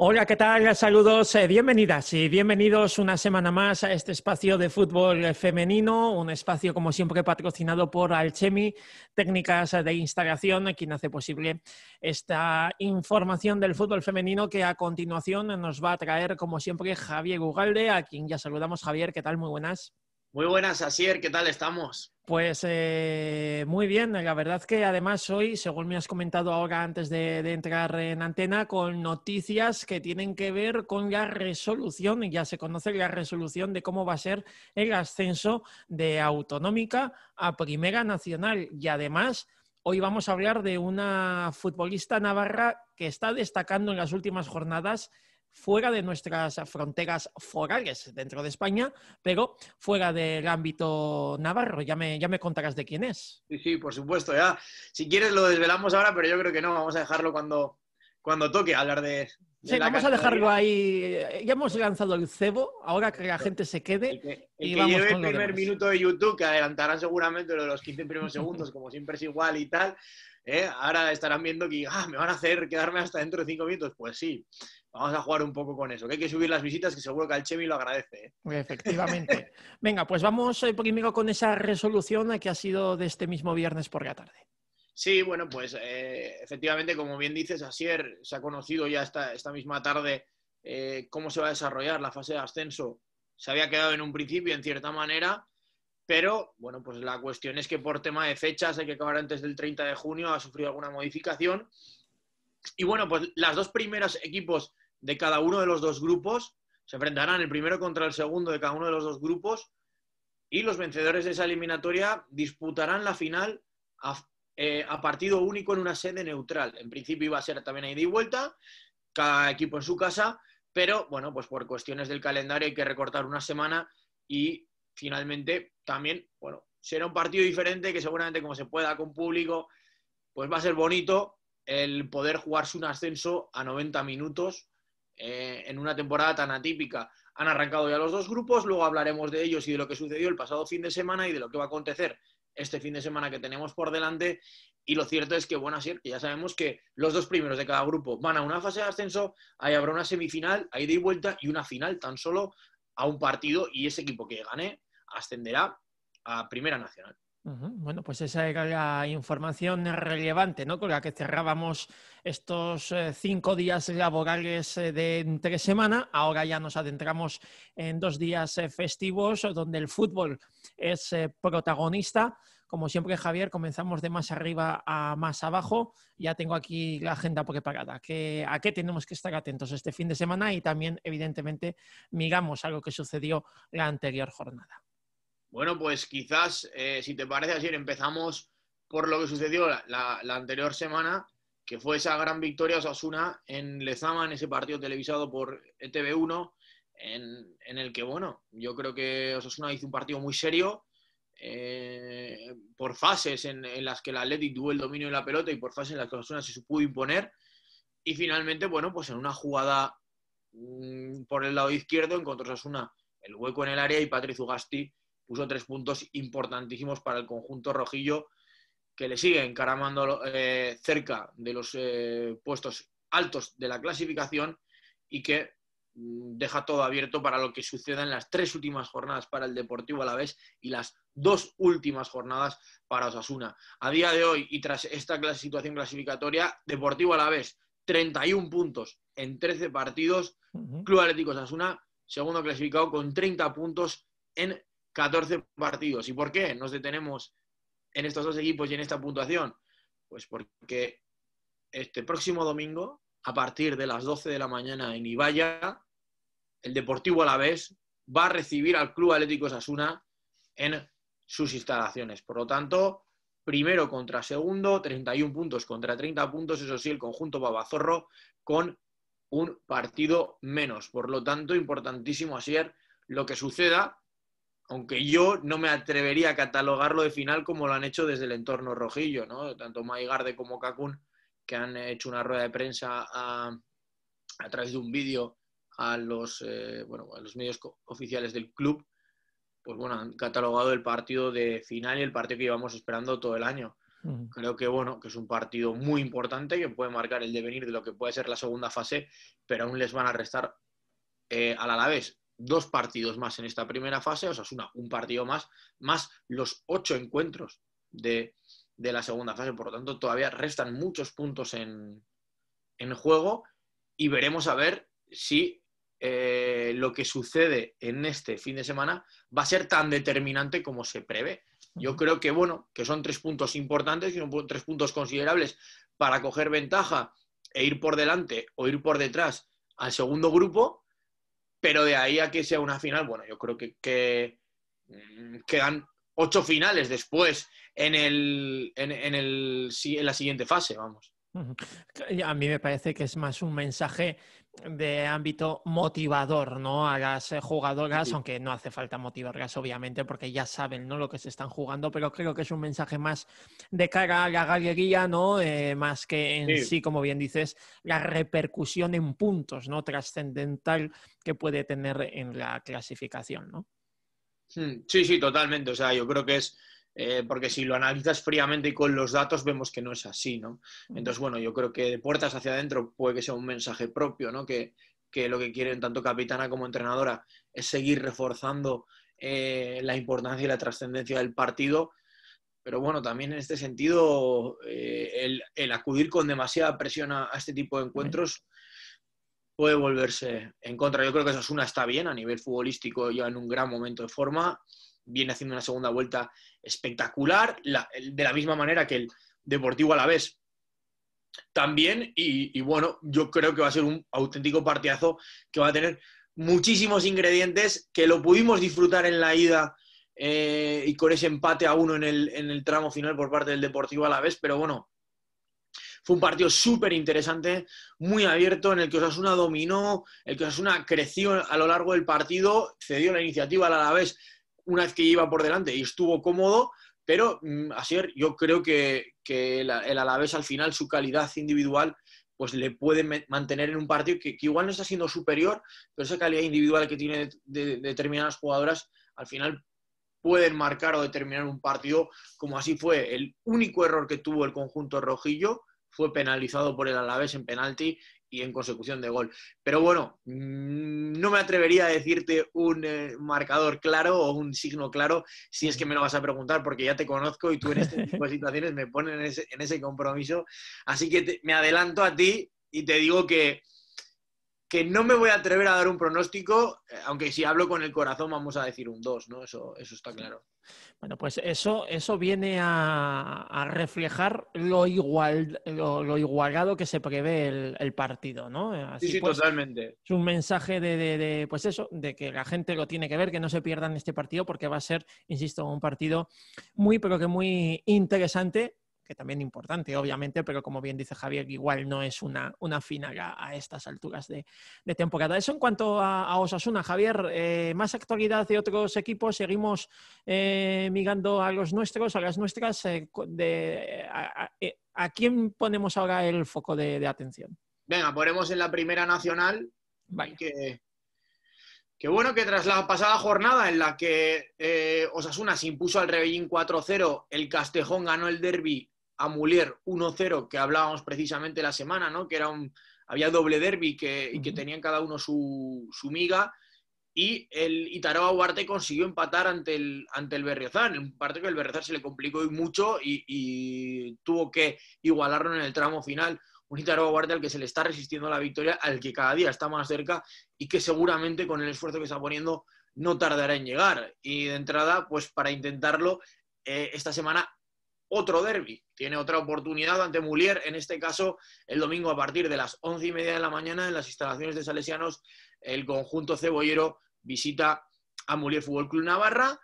Hola, ¿qué tal? Saludos, eh, bienvenidas y bienvenidos una semana más a este espacio de fútbol femenino, un espacio como siempre patrocinado por Alchemi, técnicas de instalación, quien hace posible esta información del fútbol femenino que a continuación nos va a traer como siempre Javier Ugalde, a quien ya saludamos. Javier, ¿qué tal? Muy buenas. Muy buenas, Asier, ¿qué tal estamos? Pues eh, muy bien, la verdad que además hoy, según me has comentado ahora antes de, de, entrar en antena, con noticias que tienen que ver con la resolución, ya se conoce la resolución de cómo va a ser el ascenso de autonómica a primera nacional y además Hoy vamos a hablar de una futbolista navarra que está destacando en las últimas jornadas fuera de nuestras fronteras forales dentro de España, pero fuera del ámbito navarro. Ya me, ya me contarás de quién es. Sí, sí, por supuesto, ya. Si quieres lo desvelamos ahora, pero yo creo que no, vamos a dejarlo cuando, cuando toque hablar de. sí, vamos a dejarlo ahí. Ya hemos lanzado el cebo, ahora que la gente se quede. El y el primer minuto de YouTube, que adelantarán seguramente lo de los 15 primeros segundos, como siempre es igual y tal. ¿eh? Ahora estarán viendo que ah, me van a hacer quedarme hasta dentro de cinco minutos. Pues sí, vamos a jugar un poco con eso, que hay que subir las visitas, que seguro que al Chemi lo agradece. ¿eh? Efectivamente. Venga, pues vamos eh, primero con esa resolución que ha sido de este mismo viernes por la tarde. Sí, bueno, pues eh, efectivamente, como bien dices, Asier, se ha conocido ya esta, esta misma tarde eh, cómo se va a desarrollar la fase de ascenso. Se había quedado en un principio, en cierta manera, pero bueno, pues la cuestión es que por tema de fechas hay que acabar antes del 30 de junio, ha sufrido alguna modificación. Y bueno, pues las dos primeros equipos de cada uno de los dos grupos se enfrentarán el primero contra el segundo de cada uno de los dos grupos y los vencedores de esa eliminatoria disputarán la final a eh, a partido único en una sede neutral. En principio iba a ser también a ida y vuelta, cada equipo en su casa, pero bueno, pues por cuestiones del calendario hay que recortar una semana y finalmente también, bueno, será un partido diferente que seguramente como se pueda con público, pues va a ser bonito el poder jugarse un ascenso a 90 minutos eh, en una temporada tan atípica. Han arrancado ya los dos grupos, luego hablaremos de ellos y de lo que sucedió el pasado fin de semana y de lo que va a acontecer este fin de semana que tenemos por delante. Y lo cierto es que, bueno, ya sabemos que los dos primeros de cada grupo van a una fase de ascenso, ahí habrá una semifinal, ahí de vuelta y una final tan solo a un partido y ese equipo que gane ascenderá a Primera Nacional. Bueno, pues esa era la información relevante, ¿no? Con la que cerrábamos estos eh, cinco días laborales eh, de entre semana. Ahora ya nos adentramos en dos días eh, festivos donde el fútbol es protagonista. Como siempre, Javier, comenzamos de más arriba a más abajo. Ya tengo aquí la agenda preparada. ¿A qué, a qué tenemos que estar atentos este fin de semana? Y también, evidentemente, miramos algo que sucedió la anterior jornada. Bueno, pues quizás, eh, si te parece, así empezamos por lo que sucedió la, anterior semana, que fue esa gran victoria Osasuna en Lezama, en ese partido televisado por ETV1, en, el que, bueno, yo creo que Osasuna hizo un partido muy serio, eh, por fases en, las que el Athletic tuvo el dominio de la pelota y por fases en las que Osasuna se pudo imponer. Y finalmente, bueno, pues en una jugada mm, por el lado izquierdo encontró Osasuna el hueco en el área y Patrick Ugasti puso tres puntos importantísimos para el conjunto rojillo, que le sigue encaramando eh, cerca de los eh, puestos altos de la clasificación y que mm, deja todo abierto para lo que suceda en las tres últimas jornadas para el Deportivo Alavés y las dos últimas jornadas para Osasuna. A día de hoy y tras esta situación clasificatoria, Deportivo Alavés 31 puntos en 13 partidos, Club Atlético Osasuna segundo clasificado con 30 puntos en 14 partidos. ¿Y por qué nos detenemos en estos dos equipos y en esta puntuación? Pues porque este próximo domingo, a partir de las 12 de la mañana en Ibaya, el Deportivo Alavés va a recibir al Club Atlético Sasuna en sus instalaciones. Por lo tanto, primero contra segundo, 31 puntos contra 30 puntos, eso sí, el conjunto Babazorro con un partido menos. Por lo tanto, importantísimo, hacer lo que suceda aunque yo no me atrevería a catalogarlo de final como lo han hecho desde el entorno rojillo, ¿no? Tanto Maigarde como Kakun, que han hecho una rueda de prensa a, través de un vídeo a los, eh, bueno, a los medios oficiales del club, pues bueno, han catalogado el partido de final y el partido que llevamos esperando todo el año. Creo que bueno, que es un partido muy importante que puede marcar el devenir de lo que puede ser la segunda fase, pero aún les van a restar eh, al Alavés dos partidos más en esta primera fase, O sea, una un partido más, más los ocho encuentros de, la segunda fase. Por lo tanto, todavía restan muchos puntos en, en juego y veremos a ver si eh, lo que sucede en este fin de semana va a ser tan determinante como se prevé. Yo creo que, bueno, que son tres puntos importantes y son tres puntos considerables para coger ventaja e ir por delante o ir por detrás al segundo grupo pero de ahí a que sea una final, bueno, yo creo que, mm, quedan ocho finales después en, el, en, en la siguiente fase, vamos. A mí me parece que es más un mensaje de ámbito motivador, ¿no? A las eh, jugadoras, aunque no hace falta motivarlas, obviamente, porque ya saben, ¿no? Lo que se están jugando, pero creo que es un mensaje más de cara a la galería, ¿no? Eh, más que en sí. sí. como bien dices, la repercusión en puntos, ¿no? Trascendental que puede tener en la clasificación, ¿no? Mm, sí, sí, totalmente. O sea, yo creo que es eh, porque si lo analizas fríamente y con los datos vemos que no es así, ¿no? Entonces, bueno, yo creo que de puertas hacia adentro puede que sea un mensaje propio, ¿no? Que, lo que quieren tanto capitana como entrenadora es seguir reforzando eh, la importancia y la trascendencia del partido, pero bueno, también en este sentido, eh, el, acudir con demasiada presión a, este tipo de encuentros puede volverse en contra. Yo creo que Sasuna está bien a nivel futbolístico, ya en un gran momento de forma, viene haciendo una segunda vuelta espectacular, de la misma manera que el Deportivo Alavés también. Y, bueno, yo creo que va a ser un auténtico partidazo que va a tener muchísimos ingredientes que lo pudimos disfrutar en la ida eh, y con ese empate a uno en el, en el tramo final por parte del Deportivo Alavés, pero bueno, fue un partido súper interesante, muy abierto, en el que Osasuna dominó, el que Osasuna creció a lo largo del partido, cedió la iniciativa al Alavés una vez que iba por delante y estuvo cómodo, pero mm, yo creo que, el, Alavés al final su calidad individual pues le puede mantener en un partido que, igual no está siendo superior, pero esa calidad individual que tiene determinadas jugadoras al final pueden marcar o determinar un partido, como así fue el único error que tuvo el conjunto rojillo, fue penalizado por el Alavés en penalti y en consecución de gol. Pero bueno, mm, no me atrevería a decirte un eh, marcador claro o un signo claro si es que me lo vas a preguntar, porque ya te conozco y tú en este tipo de situaciones me pones en ese, compromiso. Así que me adelanto a ti y te digo que que no me voy a atrever a dar un pronóstico, eh, aunque si hablo con el corazón vamos a decir un 2, ¿no? Eso, eso está claro. Bueno, pues eso, eso viene a, reflejar lo, igual, lo, igualado que se prevé el, partido, ¿no? Eh, así sí, pues, totalmente. Es un mensaje de, de, pues eso, de que la gente lo tiene que ver, que no se pierdan este partido, porque va a ser, insisto, un partido muy, pero que muy interesante que también importante, obviamente, pero como bien dice Javier, igual no es una, una a, estas alturas de, temporada. Eso en cuanto a, Osasuna, Javier, eh, más actualidad de otros equipos, seguimos eh, mirando a los nuestros, a las nuestras, eh, de, a, quién ponemos ahora el foco de, atención? Venga, ponemos en la primera nacional, Qué que, bueno, que tras la pasada jornada en la que Osasuna se impuso al Rebellín 4-0, el Castejón ganó el derby a Mulier 1-0, que hablábamos precisamente la semana, ¿no? Que era un, había doble derby que, y que tenían cada uno su, su miga. Y el Itaroa Guarte consiguió empatar ante el, ante el Berriozán, En parte que el Berriozán se le complicó mucho y, tuvo que igualarlo en el tramo final. Un Itaroa Huarte al que se le está resistiendo la victoria, al que cada día está más cerca y que seguramente con el esfuerzo que está poniendo no tardará en llegar. Y de entrada, pues para intentarlo, eh, esta semana otro derby. Tiene otra oportunidad ante Mulier, en este caso el domingo a partir de las once y media de la mañana en las instalaciones de Salesianos. El conjunto cebollero visita a Mulier Fútbol Club Navarra.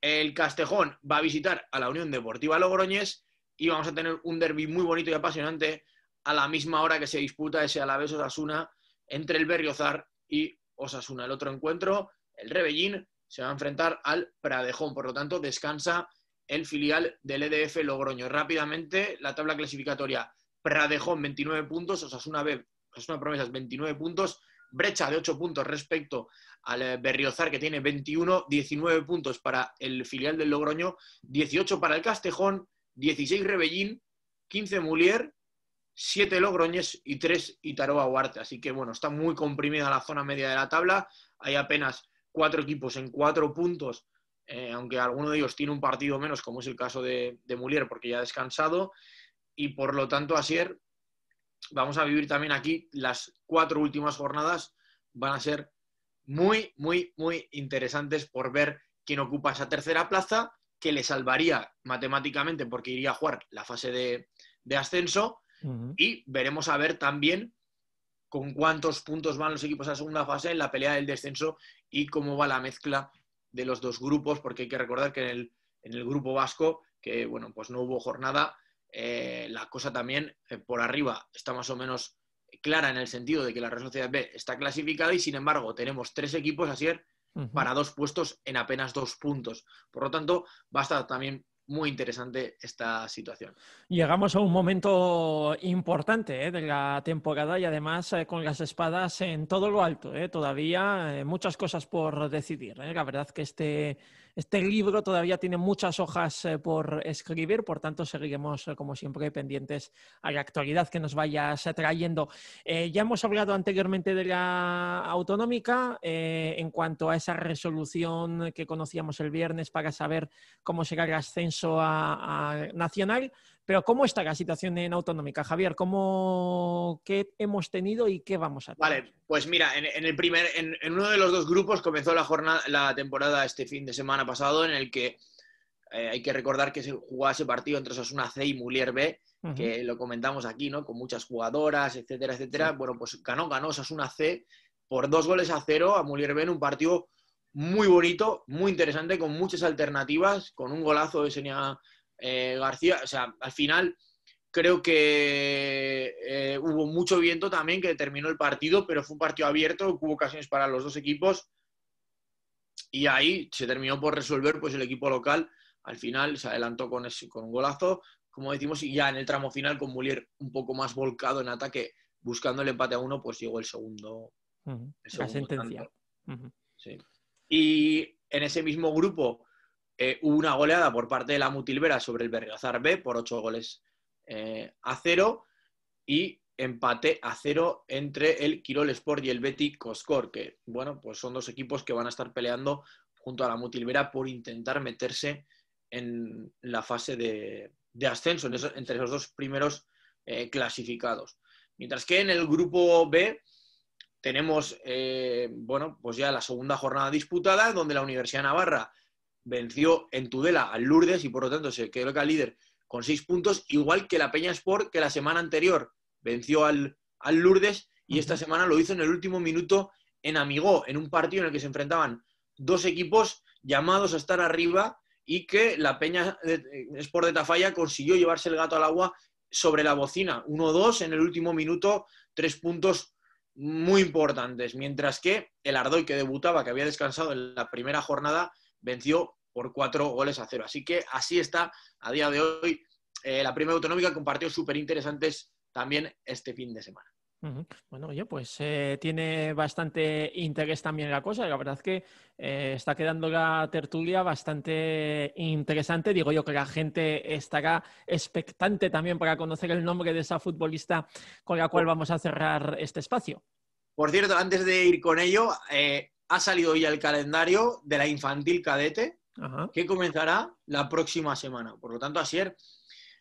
El Castejón va a visitar a la Unión Deportiva Logroñés y vamos a tener un derby muy bonito y apasionante a la misma hora que se disputa ese Alavés Osasuna entre el Berriozar y Osasuna. El otro encuentro, el Rebellín, se va a enfrentar al Pradejón. Por lo tanto, descansa el filial del EDF Logroño. Rápidamente, la tabla clasificatoria. Pradejón, 29 puntos, o sea Osasuna B, una promesa 29 puntos, brecha de 8 puntos respecto al eh, Berriozar, que tiene 21, 19 puntos para el filial del Logroño, 18 para el Castejón, 16 Rebellín, 15 Mulier, 7 Logroñes y 3 Itaroa Huarte. Así que, bueno, está muy comprimida la zona media de la tabla. Hay apenas 4 equipos en 4 puntos eh, aunque alguno de ellos tiene un partido menos, como es el caso de, de porque ya ha descansado, y por lo tanto, Asier, vamos a vivir también aquí las cuatro últimas jornadas, van a ser muy, muy, muy interesantes por ver quién ocupa esa tercera plaza, que le salvaría matemáticamente porque iría a jugar la fase de, ascenso, y veremos a ver también con cuántos puntos van los equipos a segunda fase en la pelea del descenso y cómo va la mezcla de los dos grupos, porque hay que recordar que en el, en el grupo vasco, que bueno, pues no hubo jornada, eh, la cosa también eh, por arriba está más o menos clara en el sentido de que la Real Sociedad B está clasificada y sin embargo tenemos tres equipos así para dos puestos en apenas dos puntos. Por lo tanto, basta también muy interesante esta situación. Llegamos a un momento importante eh, de la temporada y además eh, con las espadas en todo lo alto. Eh, todavía muchas cosas por decidir. La verdad que este este libro todavía tiene muchas hojas eh, por escribir, por tanto seguiremos, eh, como siempre, pendientes a la actualidad que nos vayas eh, trayendo. ya hemos hablado anteriormente de la autonómica en cuanto a esa resolución que conocíamos el viernes para saber cómo será el ascenso a nacional. Pero ¿cómo está la situación en Autonómica, Javier? ¿Cómo, ¿Qué hemos tenido y qué vamos a tener? Vale, pues mira, en, el primer, en, uno de los dos grupos comenzó la, jornada, la temporada este fin de semana pasado en el que eh, hay que recordar que se jugaba ese partido entre Sasuna C y Mulier B, que lo comentamos aquí, ¿no? Con muchas jugadoras, etcétera, etcétera. Bueno, pues ganó, ganó C por dos goles a cero a Mulier B en un partido muy bonito, muy interesante, con muchas alternativas, con un golazo de señal. Eh, García, o sea, al final creo que eh, hubo mucho viento también que terminó el partido, pero fue un partido abierto, hubo ocasiones para los dos equipos y ahí se terminó por resolver pues el equipo local. Al final se adelantó con, con un golazo, como decimos, y ya en el tramo final con Mulier un poco más volcado en ataque, buscando el empate a uno, pues llegó el segundo. sentencia. sí. Y en ese mismo grupo eh, una goleada por parte de la Mutilvera sobre el Bergazar B por 8 goles eh, a 0 y empate a 0 entre el Quirol Sport y el Betty Coscor, que bueno, pues son dos equipos que van a estar peleando junto a la Mutilvera por intentar meterse en la fase de, ascenso esos, entre los dos primeros eh, clasificados. Mientras que en el grupo B tenemos, bueno, pues ya la segunda jornada disputada, donde la Universidad Navarra venció en Tudela al Lourdes y por lo tanto se quedó líder con seis puntos, igual que la Peña Sport que la semana anterior venció al, Lourdes y esta semana lo hizo en el último minuto en Amigó, en un partido en el que se enfrentaban dos equipos llamados a estar arriba y que la Peña eh, eh, Sport de Tafalla consiguió llevarse el gato al agua sobre la bocina. 1-2 en el último minuto, tres puntos muy importantes. Mientras que el Ardoy, que debutaba, que había descansado en la primera jornada, venció por cuatro goles a cero. Así que así está a día de hoy eh, la Primera Autonómica con partidos súper interesantes también este fin de semana. Bueno, oye, pues eh, tiene bastante interés también la cosa. La verdad es que eh, está quedando la tertulia bastante interesante. Digo yo que la gente estará expectante también para conocer el nombre de esa futbolista con la cual vamos a cerrar este espacio. Por cierto, antes de ir con ello, ha salido ya el calendario de la infantil cadete que comenzará la próxima semana. Por lo tanto, ayer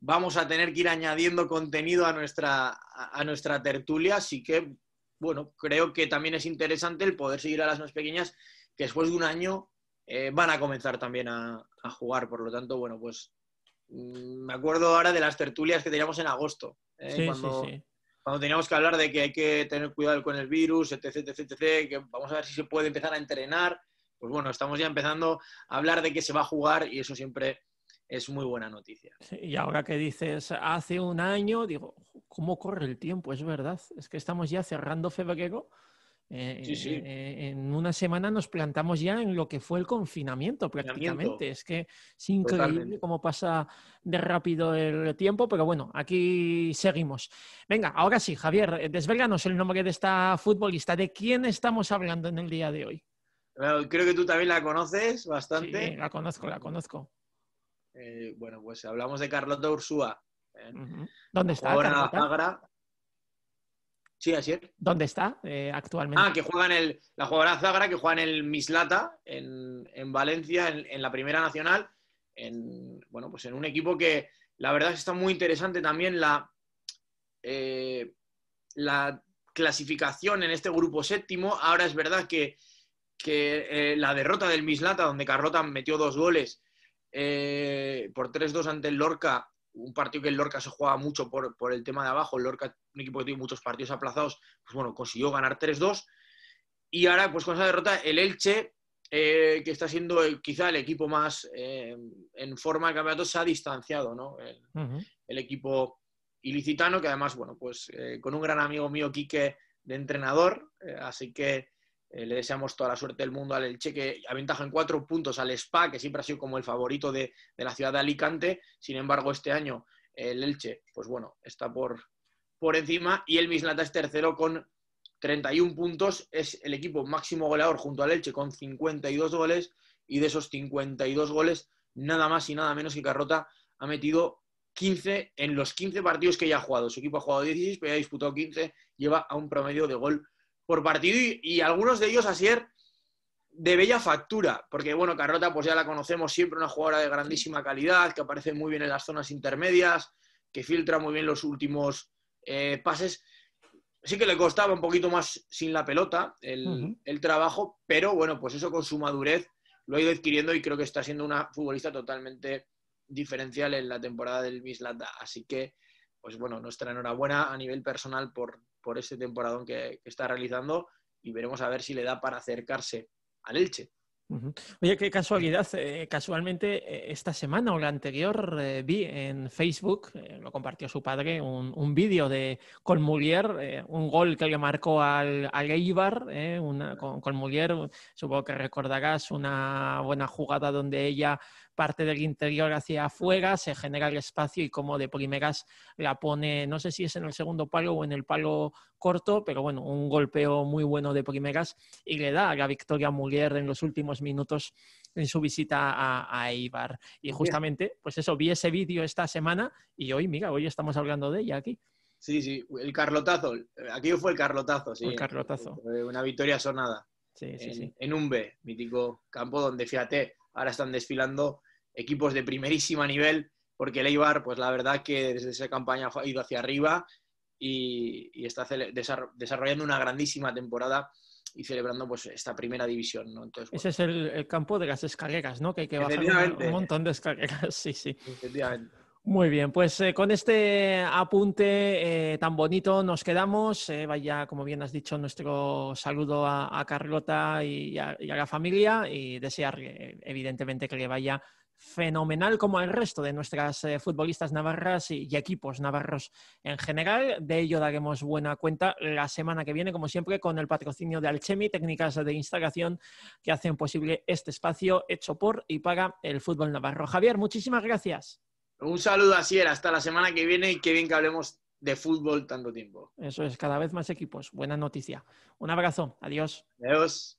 vamos a tener que ir añadiendo contenido a nuestra, a nuestra tertulia, así que, bueno, creo que también es interesante el poder seguir a las más pequeñas que después de un año eh, van a comenzar también a, jugar. Por lo tanto, bueno, pues mm, me acuerdo ahora de las tertulias que teníamos en agosto, eh, sí, sí, sí cuando teníamos que hablar de que hay que tener cuidado con el virus, etc, etc, etc, que vamos a ver si se puede empezar a entrenar, pues bueno, estamos ya empezando a hablar de que se va a jugar y eso siempre es muy buena noticia. y ahora que dices hace un año, digo, ¿cómo corre el tiempo? Es verdad, es que estamos ya cerrando febrero eh, eh, eh, en una semana nos plantamos ya en lo que fue el confinamiento prácticamente. Es que es increíble cómo pasa de rápido el tiempo, pero bueno, aquí seguimos. Venga, ahora sí, Javier, desvelganos el nombre de esta futbolista. ¿De quién estamos hablando en el día de hoy? creo que tú también la conoces bastante. Sí, la conozco, la conozco. bueno, pues hablamos de Carlota Ursúa. ¿Dónde está? Ahora Sí, así es. ¿Dónde está eh, actualmente? Ah, que juega en el. La jugadora Zagra, que juega en el Mislata, en, Valencia, en, la Primera Nacional. En, bueno, pues en un equipo que la verdad está muy interesante también la, eh, la clasificación en este grupo séptimo. Ahora es verdad que, eh, la derrota del Mislata, donde Carrota metió dos goles por 3-2 ante el Lorca, un partido que el Lorca se jugaba mucho por, el tema de abajo, el Lorca, un equipo que tiene muchos partidos aplazados, pues bueno, consiguió ganar 3-2. Y ahora, pues con esa derrota, el Elche, eh, que está siendo eh, quizá el equipo más eh, en forma de campeonato, se ha distanciado, ¿no? El, equipo ilicitano, que además, bueno, pues con un gran amigo mío, Quique, de entrenador, así que eh, le deseamos toda la suerte del mundo al Elche, que aventaja en cuatro puntos al SPA, que siempre ha sido como el favorito de, de la ciudad de Alicante. Sin embargo, este año el Elche, pues bueno, está por, por encima y el Mislata es tercero con 31 puntos. Es el equipo máximo goleador junto al Elche con 52 goles y de esos 52 goles, nada más y nada menos que Carrota ha metido 15 en los 15 partidos que ya ha jugado. Su equipo ha jugado 16, pero ya ha disputado 15, lleva a un promedio de gol por partido y, algunos de ellos, ser de bella factura, porque bueno, Carrota pues ya la conocemos siempre, una jugadora de grandísima calidad, que aparece muy bien en las zonas intermedias, que filtra muy bien los últimos eh, pases. Sí que le costaba un poquito más sin la pelota el, el, trabajo, pero bueno, pues eso con su madurez lo ha ido adquiriendo y creo que está siendo una futbolista totalmente diferencial en la temporada del Mislanda. Así que, pues bueno, nuestra enhorabuena a nivel personal por, por este temporadón que, está realizando y veremos a ver si le da para acercarse al Elche. Oye, qué casualidad. Eh, casualmente, eh, esta semana o la anterior, eh, vi en Facebook, lo compartió su padre, un, vídeo de Colmulier, un gol que le marcó al, al Eibar. Una, con supongo que recordarás una buena jugada donde ella parte del interior hacia afuera, se genera el espacio y como de primeras la pone, no sé si es en el segundo palo o en el palo corto, pero bueno, un golpeo muy bueno de primeras y le da la victoria a Muller en los últimos minutos en su visita a, Ibar Eibar. Y justamente, pues eso, vi ese vídeo esta semana y hoy, mira, hoy estamos hablando de ella aquí. Sí, sí, el Carlotazo. aquí fue el Carlotazo, sí. El Carlotazo. Una victoria sonada. Sí, sí, sí. en, un B, mítico campo, donde fíjate, ahora están desfilando equipos de primerísima nivel, porque el Eibar, pues la verdad que desde esa campaña ha ido hacia arriba y, está desarrollando una grandísima temporada y celebrando pues esta primera división. Entonces, Ese es el, campo de las escaleras, ¿no? Que hay que bajar un, montón de escaleras, sí, sí. Muy bien, pues eh, con este apunte eh, tan bonito nos quedamos. Eh, vaya, como bien has dicho, nuestro saludo a, Carlota y a, y a, la familia y desear, evidentemente, que le vaya fenomenal como el resto de nuestras eh, futbolistas navarras y, equipos navarros en general. De ello daremos buena cuenta la semana que viene, como siempre, con el patrocinio de Alchemy, técnicas de instalación que hacen posible este espacio hecho por y para el fútbol navarro. Javier, muchísimas gracias. Un saludo a Sierra, hasta la semana que viene y qué bien que hablemos de fútbol tanto tiempo. Eso es, cada vez más equipos. Buena noticia. Un abrazo, adiós. Adiós.